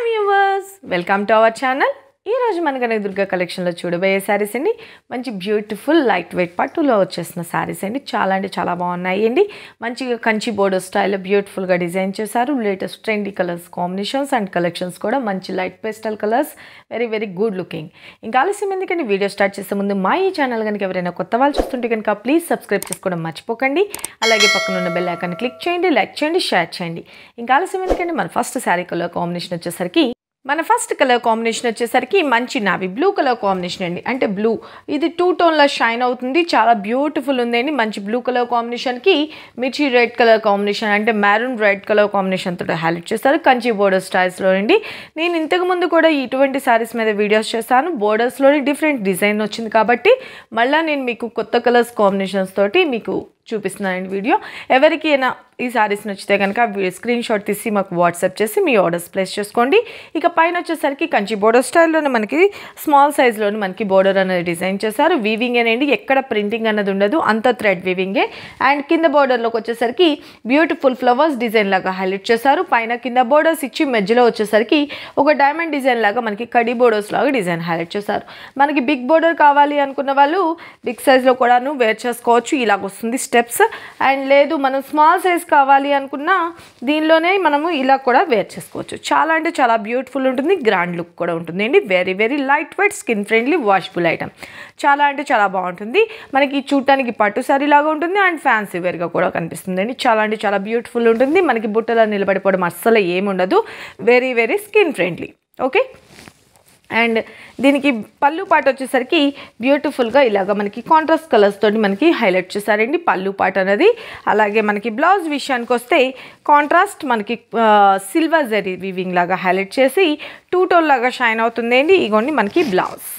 Hi viewers, welcome to our channel ఈరోజు మన కనుక దుర్గా కలెక్షన్లో చూడబోయే శారీస్ అండి మంచి బ్యూటిఫుల్ లైట్ వెయిట్ పట్టులో వచ్చేసిన శారీస్ అండి చాలా అంటే చాలా బాగున్నాయి అండి మంచిగా కంచి స్టైల్ స్టైల్లో బ్యూటిఫుల్గా డిజైన్ చేశారు latest trendy colours combinations and collections కూడా మంచి light pastel colours very very good looking ఇంకా ఆలస్యం ఎందుకంటే వీడియో స్టార్ట్ చేసే ముందు మా ఈ ఛానల్ కనుక ఎవరైనా కొత్త వాళ్ళు చూస్తుంటే కనుక ప్లీజ్ సబ్స్క్రైబ్ చేసుకోవడం మర్చిపోకండి అలాగే పక్కన ఉన్న బెల్ ఐకాన్ క్లిక్ చేయండి లైక్ చేయండి షేర్ చేయండి ఇంకా ఆలస్యం ఎందుకంటే మన ఫస్ట్ శారీ కలర్ కాంబినేషన్ వచ్చేసరికి మన ఫస్ట్ కలర్ కాంబినేషన్ వచ్చేసరికి మంచి నావి బ్లూ కలర్ కాంబినేషన్ అండి అంటే బ్లూ ఇది టూ టోన్లో షైన్ అవుతుంది చాలా బ్యూటిఫుల్ ఉందండి మంచి బ్లూ కలర్ కాంబినేషన్కి మిర్చి రెడ్ కలర్ కాంబినేషన్ అంటే మెరూన్ రెడ్ కలర్ కాంబినేషన్తో హైలైట్ చేస్తారు కంచి బోర్డర్స్ స్టైల్స్లో అండి నేను ఇంతకుముందు కూడా ఇటువంటి శారీస్ మీద వీడియోస్ చేస్తాను బోర్డర్స్లోని డిఫరెంట్ డిజైన్ వచ్చింది కాబట్టి మళ్ళీ నేను మీకు కొత్త కలర్స్ కాంబినేషన్స్ తోటి మీకు చూపిస్తున్నానండి వీడియో ఎవరికైనా ఈ శారీస్ నచ్చితే కనుక స్క్రీన్ షాట్ తీసి మాకు వాట్సాప్ చేసి మీ ఆర్డర్స్ ప్లేస్ చేసుకోండి ఇక పైన వచ్చేసరికి కంచి బోర్డర్ స్టైల్లోనే మనకి స్మాల్ సైజ్లోనే మనకి బోర్డర్ అనేది డిజైన్ చేశారు వీవింగ్ అనేది ఎక్కడ ప్రింటింగ్ అన్నది ఉండదు అంత థ్రెడ్ వీవింగే అండ్ కింద బోర్డర్లోకి వచ్చేసరికి బ్యూటిఫుల్ ఫ్లవర్స్ డిజైన్ లాగా హైలైట్ చేశారు పైన కింద బోర్డర్స్ ఇచ్చి మధ్యలో వచ్చేసరికి ఒక డైమండ్ డిజైన్ లాగా మనకి కడి బోర్డర్స్ లాగా డిజైన్ హైలైట్ చేశారు మనకి బిగ్ బోర్డర్ కావాలి అనుకున్న వాళ్ళు బిగ్ సైజ్లో కూడాను వేర్ చేసుకోవచ్చు ఇలాగొస్తుంది వస్తుంది స్టెప్స్ అండ్ లేదు మనం స్మాల్ సైజ్ కావాలి అనుకున్నా దీనిలోనే మనము ఇలా కూడా వేర్ చేసుకోవచ్చు చాలా అంటే చాలా బ్యూటిఫుల్ ఉంటుంది గ్రాండ్ లుక్ కూడా ఉంటుంది అండి very very light weight skin friendly washable item చాలా అంటే చాలా బాగుంటుంది మనకి చూడటానికి పట్టు సారీ లాగా ఉంటుంది అండ్ ఫ్యాన్సీ వేర్గా కూడా కనిపిస్తుంది అండి చాలా అంటే చాలా బ్యూటిఫుల్ ఉంటుంది మనకి బుట్టలో నిలబడిపోవడం అస్సలు ఏముండదు very very skin friendly okay and దీనికి పళ్ళు పాట వచ్చేసరికి బ్యూటిఫుల్గా ఇలాగ మనకి కాంట్రాస్ట్ కలర్స్ తోటి మనకి హైలైట్ చేశారండి పళ్ళు పాట అనేది అలాగే మనకి బ్లౌజ్ విషయానికి వస్తే కాంట్రాస్ట్ మనకి సిల్వర్ జరీ వివింగ్ లాగా హైలైట్ చేసి టూ టోన్ లాగా షైన్ అవుతుంది అండి ఇగోండి మనకి బ్లౌజ్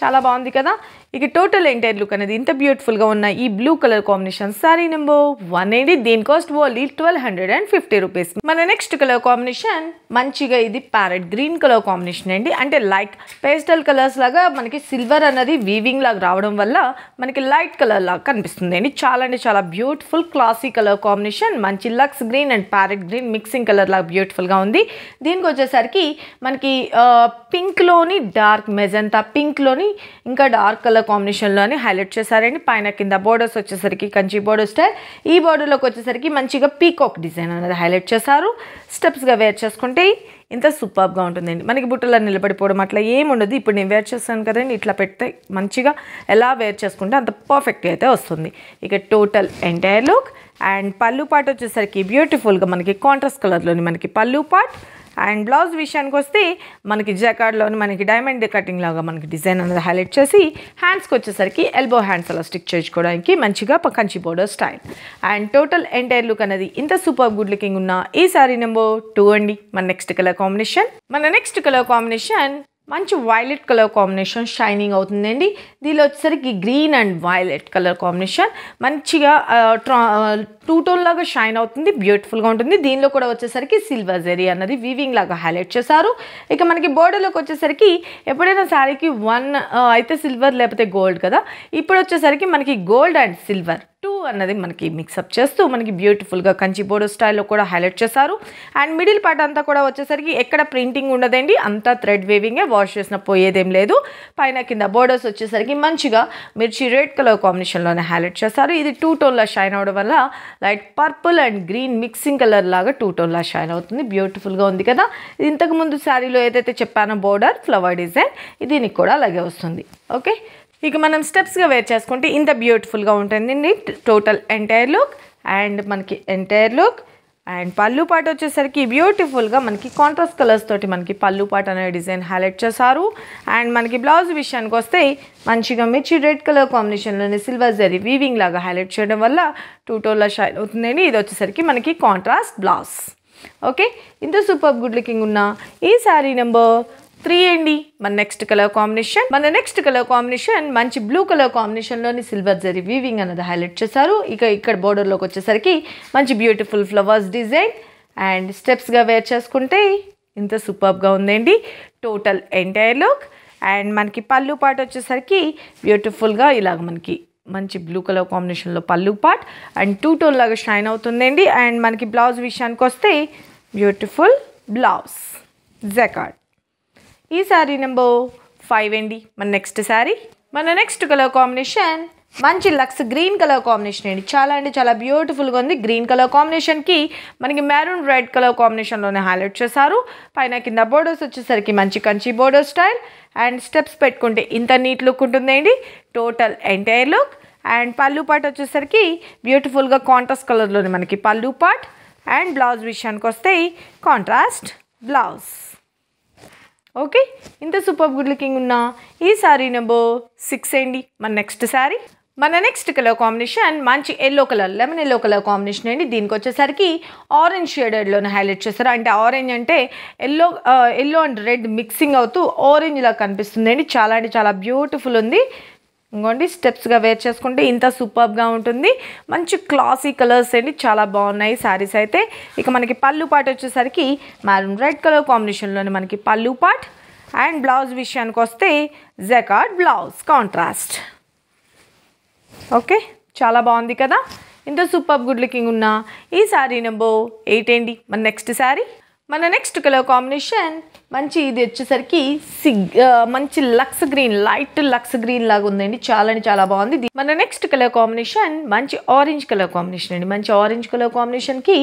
చాలా బాగుంది కదా ఇక టోటల్ ఎంటైర్ లుక్ అనేది ఇంత బ్యూటిఫుల్గా ఉన్న ఈ blue colour combination sari number one eighty దీని cost only twelve hundred and fifty rupees మన నెక్స్ట్ కలర్ కాంబినేషన్ మంచిగా ఇది ప్యారెట్ గ్రీన్ కలర్ కాంబినేషన్ అండి అంటే లైట్ పేస్టల్ కలర్స్ లాగా మనకి సిల్వర్ అనేది వీవింగ్ లాగా రావడం వల్ల మనకి లైట్ కలర్ లాగా కనిపిస్తుంది అండి చాలా అంటే చాలా బ్యూటిఫుల్ క్లాసీ కలర్ కాంబినేషన్ మంచి లక్స్ green and parrot green mixing colour లాగా బ్యూటిఫుల్గా ఉంది దీనికి వచ్చేసరికి మనకి పింక్లోని డార్క్ మెజంతా పింక్లోని ఇంకా డార్క్ కలర్ కలర్ కాంబినేషన్లోని హైలైట్ చేశారండి పైన కింద బోర్డర్స్ వచ్చేసరికి కంచి బోర్డర్ స్టైల్ ఈ బోర్డర్లోకి వచ్చేసరికి మంచిగా పీకాక్ డిజైన్ అనేది హైలైట్ చేశారు స్టెప్స్గా వేర్ చేసుకుంటే ఇంత సూపర్గా ఉంటుందండి మనకి బుట్టలో నిలబడిపోవడం అట్లా ఏముండదు ఇప్పుడు నేను వేర్ చేస్తాను కదండి ఇట్లా పెడితే మంచిగా ఎలా వేర్ చేసుకుంటే అంత పర్ఫెక్ట్గా అయితే వస్తుంది ఇక టోటల్ ఎంటైర్ లుక్ అండ్ పళ్ళు పాట్ వచ్చేసరికి బ్యూటిఫుల్గా మనకి కాంట్రాస్ట్ కలర్లోని మనకి పళ్ళు పాట్ అండ్ బ్లౌజ్ విషయానికి వస్తే మనకి జకార్డ్లోని మనకి డైమండ్ కటింగ్ లాగా మనకి డిజైన్ అనేది హైలైట్ చేసి హ్యాండ్స్కి వచ్చేసరికి ఎల్బో హ్యాండ్స్ అలా స్టిక్ చేయించుకోవడానికి మంచిగా Kanchi border style and total entire look అనేది ఇంత సూపర్ గుడ్ లుకింగ్ ఉన్న ఈ సారీ నెంబర్ టూ అండి మన నెక్స్ట్ కలర్ కాంబినేషన్ మన నెక్స్ట్ కలర్ కాంబినేషన్ మంచి వైలెట్ కలర్ కాంబినేషన్ షైనింగ్ అవుతుందండి దీనిలో వచ్చేసరికి green and violet colour combination మంచిగా టూ టోన్ లాగా షైన్ అవుతుంది బ్యూటిఫుల్గా ఉంటుంది దీనిలో కూడా వచ్చేసరికి సిల్వర్ జెరీ అన్నది వీవింగ్ లాగా హైలైట్ చేశారు ఇక మనకి బోర్డర్లోకి వచ్చేసరికి ఎప్పుడైనా శారీకి వన్ అయితే సిల్వర్ లేకపోతే గోల్డ్ కదా ఇప్పుడు వచ్చేసరికి మనకి గోల్డ్ అండ్ సిల్వర్ టూ అన్నది మనకి మిక్సప్ చేస్తూ మనకి బ్యూటిఫుల్గా కంచి బోర్డు స్టైల్లో కూడా హైలైట్ చేశారు అండ్ మిడిల్ పార్ట్ అంతా కూడా వచ్చేసరికి ఎక్కడ ప్రింటింగ్ ఉండదండి అంతా థ్రెడ్ వేవింగే వాష్ చేసిన పోయేదేం లేదు పైన కింద బోర్డర్స్ వచ్చేసరికి మంచిగా మిర్చి రెడ్ కలర్ కాంబినేషన్లోనే హైలైట్ చేస్తారు ఇది టూ టోన్లా షైన్ అవడం వల్ల light purple and green mixing colour లాగా టూ టోన్లా షైన్ అవుతుంది బ్యూటిఫుల్గా ఉంది కదా ఇది ఇంతకుముందు శారీలో ఏదైతే చెప్పానో బోర్డర్ ఫ్లవర్ డిజైన్ దీనికి కూడా అలాగే వస్తుంది ఓకే ఇక మనం స్టెప్స్గా వేర్ చేసుకుంటే ఇంత బ్యూటిఫుల్గా ఉంటుందండి టోటల్ ఎంటైర్ లుక్ అండ్ మనకి ఎంటైర్ లుక్ అండ్ పళ్ళు పాట వచ్చేసరికి బ్యూటిఫుల్గా మనకి కాంట్రాస్ట్ కలర్స్ తోటి మనకి పళ్ళు పాట అనే డిజైన్ హైలైట్ చేశారు అండ్ మనకి బ్లౌజ్ విషయానికి వస్తే మంచిగా మిర్చి రెడ్ కలర్ కాంబినేషన్లోని సిల్వర్ జరీ వీవింగ్ లాగా హైలైట్ చేయడం వల్ల టూ టోన్ల షైన్ అవుతుందండి ఇది వచ్చేసరికి మనకి కాంట్రాస్ట్ బ్లౌజ్ ఓకే ఇంత సూపర్ గుడ్ లుకింగ్ ఉన్న ఈ శారీ నెంబర్ త్రీ అండి మన నెక్స్ట్ కలర్ కాంబినేషన్ మన నెక్స్ట్ కలర్ కాంబినేషన్ మంచి బ్లూ కలర్ కాంబినేషన్ లోని సిల్వర్ జరీ వీవింగ్ అన్నది హైలైట్ చేశారు ఇక ఇక్కడ బోర్డర్లోకి వచ్చేసరికి మంచి బ్యూటిఫుల్ ఫ్లవర్స్ డిజైన్ అండ్ స్టెప్స్గా వేర్ చేసుకుంటే ఇంత సూపర్గా ఉందండి టోటల్ ఎంటైర్ లుక్ అండ్ మనకి పళ్ళు పాట వచ్చేసరికి బ్యూటిఫుల్గా ఇలాగ మనకి మంచి బ్లూ కలర్ కాంబినేషన్లో పళ్ళు పాట్ అండ్ టూ టోన్ లాగా షైన్ అవుతుందండి అండ్ మనకి బ్లౌజ్ విషయానికి వస్తే బ్యూటిఫుల్ బ్లౌజ్ జెకార్డ్ ఈ శారీ నెంబర్ ఫైవ్ అండి మన నెక్స్ట్ శారీ మన నెక్స్ట్ కలర్ కాంబినేషన్ మంచి లక్స్ గ్రీన్ కలర్ కాంబినేషన్ అండి చాలా అంటే చాలా బ్యూటిఫుల్గా ఉంది గ్రీన్ కలర్ కాంబినేషన్కి మనకి మెరూన్ రెడ్ కలర్ కాంబినేషన్లోనే హైలైట్ చేశారు పైన కింద బోర్డర్స్ వచ్చేసరికి మంచి Kanchi border style and steps పెట్టుకుంటే ఇంత నీట్ లుక్ ఉంటుందండి టోటల్ ఎంటైర్ లుక్ అండ్ పళ్ళు పాట్ వచ్చేసరికి బ్యూటిఫుల్గా కాంట్రాస్ట్ కలర్లోనే మనకి పళ్ళు పాట్ అండ్ బ్లౌజ్ విషయానికి వస్తే కాంట్రాస్ట్ బ్లౌజ్ ఓకే ఇంత సూపర్ గుడ్ లుకింగ్ ఉన్న ఈ శారీ నెంబర్ సిక్స్ అండి మన నెక్స్ట్ శారీ మన నెక్స్ట్ కలర్ కాంబినేషన్ మంచి yellow colour lemon yellow colour combination అండి దీనికి వచ్చేసరికి ఆరెంజ్ షేడెడ్లోనే హైలైట్ చేస్తారు అంటే ఆరెంజ్ అంటే yellow yellow and red mixing అవుతూ ఆరెంజ్లా కనిపిస్తుంది అండి చాలా అంటే చాలా బ్యూటిఫుల్ ఉంది ఇంకోండి స్టెప్స్గా వేర్ చేసుకుంటే ఇంత సూపర్గా ఉంటుంది మంచి క్లాసీ కలర్స్ అండి చాలా బాగున్నాయి శారీస్ అయితే ఇక మనకి పళ్ళు పాట వచ్చేసరికి మ్యారూన్ రెడ్ కలర్ కాంబినేషన్లోనే మనకి పళ్ళు పాట్ అండ్ బ్లౌజ్ విషయానికి వస్తే జెకార్డ్ బ్లౌజ్ కాంట్రాస్ట్ ఓకే చాలా బాగుంది కదా ఇంత సూపర్ గుడ్ లుకింగ్ ఉన్న ఈ శారీ నెంబర్ ఎయిట్ అండి మన నెక్స్ట్ శారీ మన నెక్స్ట్ కలర్ కాంబినేషన్ మంచి ఇది వచ్చేసరికి సిగ్ మంచి లక్స్ గ్రీన్ లైట్ లక్స్ గ్రీన్ లాగా ఉందండి చాలా చాలా బాగుంది మన నెక్స్ట్ కలర్ కాంబినేషన్ మంచి ఆరెంజ్ కలర్ కాంబినేషన్ అండి మంచి ఆరెంజ్ కలర్ కాంబినేషన్కి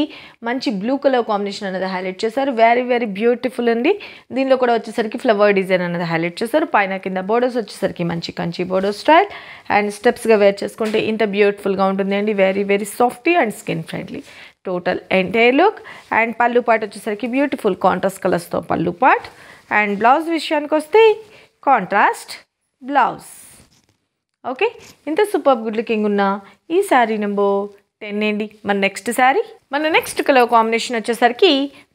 మంచి బ్లూ కలర్ కాంబినేషన్ అనేది హైలైట్ చేశారు వెరీ వెరీ బ్యూటిఫుల్ అండి దీనిలో కూడా వచ్చేసరికి ఫ్లవర్ డిజైన్ అనేది హైలైట్ చేశారు పైన కింద బోర్డర్స్ వచ్చేసరికి మంచి కంచి బోర్డర్ స్టైల్ అండ్ స్టెప్స్గా వేర్ చేసుకుంటే ఇంత బ్యూటిఫుల్గా ఉంటుందండి very very softy and skin friendly total entire look and పళ్ళు పాటు వచ్చేసరికి బ్యూటిఫుల్ కాంట్రాస్ట్ కలర్స్తో పళ్ళు పాట్ పార్ట్ అండ్ బ్లౌజ్ విషయానికి వస్తే కాంట్రాస్ట్ బ్లౌజ్ ఓకే ఇంత సూపర్ గుడ్ లుకింగ్ ఉన్న ఈ శారీ నెంబర్ టెన్ అండి మన నెక్స్ట్ శారీ మన నెక్స్ట్ కలర్ కాంబినేషన్ వచ్చేసరికి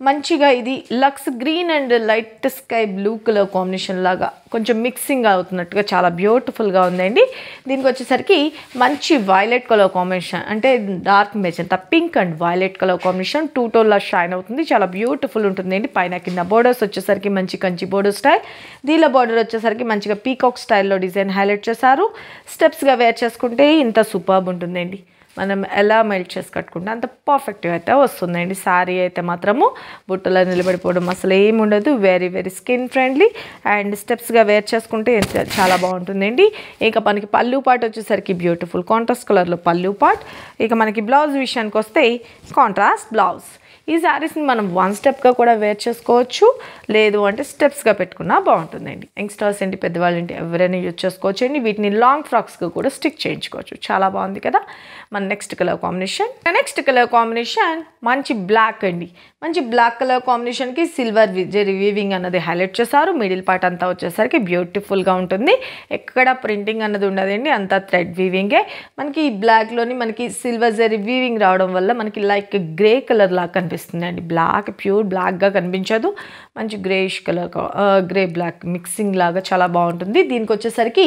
మంచిగా ఇది లక్స్ green and light sky blue colour combination లాగా కొంచెం మిక్సింగ్ అవుతున్నట్టుగా చాలా బ్యూటిఫుల్గా ఉందండి దీనికి వచ్చేసరికి మంచి వైలెట్ కలర్ కాంబినేషన్ అంటే dark magenta pink and violet colour combination two టోల్లా షైన్ అవుతుంది చాలా బ్యూటిఫుల్ ఉంటుందండి పైన కింద బోర్డర్స్ వచ్చేసరికి మంచి కంచి బోర్డర్ స్టైల్ దీనిలో బోర్డర్ వచ్చేసరికి మంచిగా పీకాక్ స్టైల్లో డిజైన్ హైలైట్ చేశారు స్టెప్స్గా వేర్ చేసుకుంటే ఇంత సూపర్బ్ ఉంటుందండి మనం ఎలా మెల్ట్ చేసి కట్టుకుంటే అంత పర్ఫెక్ట్గా అయితే వస్తుందండి శారీ అయితే మాత్రము బుట్టలో నిలబడిపోవడం అసలు ఏమి ఉండదు very very skin friendly and స్టెప్స్గా వేర్ చేసుకుంటే చాలా బాగుంటుందండి ఇక మనకి పల్లు పాట్ వచ్చేసరికి బ్యూటిఫుల్ కాంట్రాస్ట్ కలర్లో పల్లు పాట్ ఇక మనకి బ్లౌజ్ విషయానికి వస్తే కాంట్రాస్ట్ బ్లౌజ్ ఈ శారీస్ని మనం వన్ స్టెప్గా కూడా వేర్ చేసుకోవచ్చు లేదు అంటే స్టెప్స్గా పెట్టుకున్నా బాగుంటుందండి యంగ్స్టర్స్ ఏంటి పెద్దవాళ్ళు ఏంటి ఎవరైనా యూజ్ చేసుకోవచ్చు అండి వీటిని లాంగ్ ఫ్రాక్స్గా కూడా స్టిక్ చేయించుకోవచ్చు చాలా బాగుంది కదా మన next colour combination next colour combination మంచి బ్లాక్ అండి మంచి బ్లాక్ కలర్ కాంబినేషన్కి సిల్వర్ జరీ వీవింగ్ అన్నది హైలైట్ చేశారు మిడిల్ పార్ట్ అంతా వచ్చేసరికి బ్యూటిఫుల్గా ఉంటుంది ఎక్కడ ప్రింటింగ్ అన్నది ఉండదండి అంతా థ్రెడ్ వీవింగే మనకి ఈ బ్లాక్లోని మనకి సిల్వర్ జరి వీవింగ్ రావడం వల్ల మనకి లైక్ గ్రే కలర్ లాగా కనిపిస్తుంది అండి బ్లాక్ ప్యూర్ బ్లాక్గా కనిపించదు మంచి greyish colour grey black mixing లాగా చాలా బాగుంటుంది దీనికి వచ్చేసరికి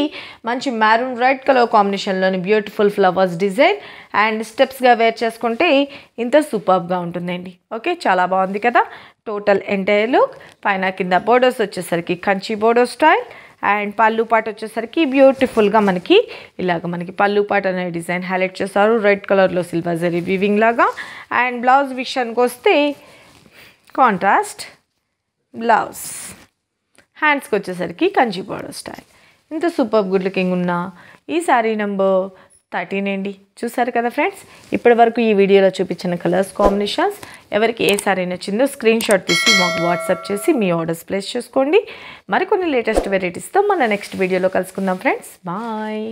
మంచి మ్యారూన్ రెడ్ కలర్ కాంబినేషన్లోని బ్యూటిఫుల్ ఫ్లవర్స్ డిజైన్ అండ్ స్టెప్స్గా వేర్ చేసుకుంటే ఇంత సూపర్గా ఉంటుందండి ఓకే చాలా చాలా బాగుంది కదా టోటల్ ఎంటైర్ లుక్ పైన కింద బోర్డర్స్ వచ్చేసరికి కంచి బోర్డర్ స్టైల్ అండ్ పళ్ళు పాట వచ్చేసరికి బ్యూటిఫుల్గా మనకి ఇలాగ మనకి పళ్ళు పాట అనే డిజైన్ హైలైట్ చేస్తారు రెడ్ కలర్లో సిల్వర్ జరీ వివింగ్ లాగా అండ్ బ్లౌజ్ విషయానికి వస్తే కాంట్రాస్ట్ బ్లౌజ్ హ్యాండ్స్కి వచ్చేసరికి కంచి బోర్డర్ స్టైల్ ఇంత సూపర్ గుడ్ లుకింగ్ ఉన్న ఈ శారీ నెంబర్ థర్టీన్ అండి చూసారు కదా ఫ్రెండ్స్ ఇప్పటి వరకు ఈ వీడియోలో చూపించిన కలర్స్ కాంబినేషన్స్ ఎవరికి ఏ సారీ నచ్చిందో స్క్రీన్ షాట్ తీసి మాకు వాట్సాప్ చేసి మీ ఆర్డర్స్ ప్లేస్ చేసుకోండి మరికొన్ని లేటెస్ట్ వెరైటీస్తో మన నెక్స్ట్ వీడియోలో కలుసుకుందాం ఫ్రెండ్స్ బాయ్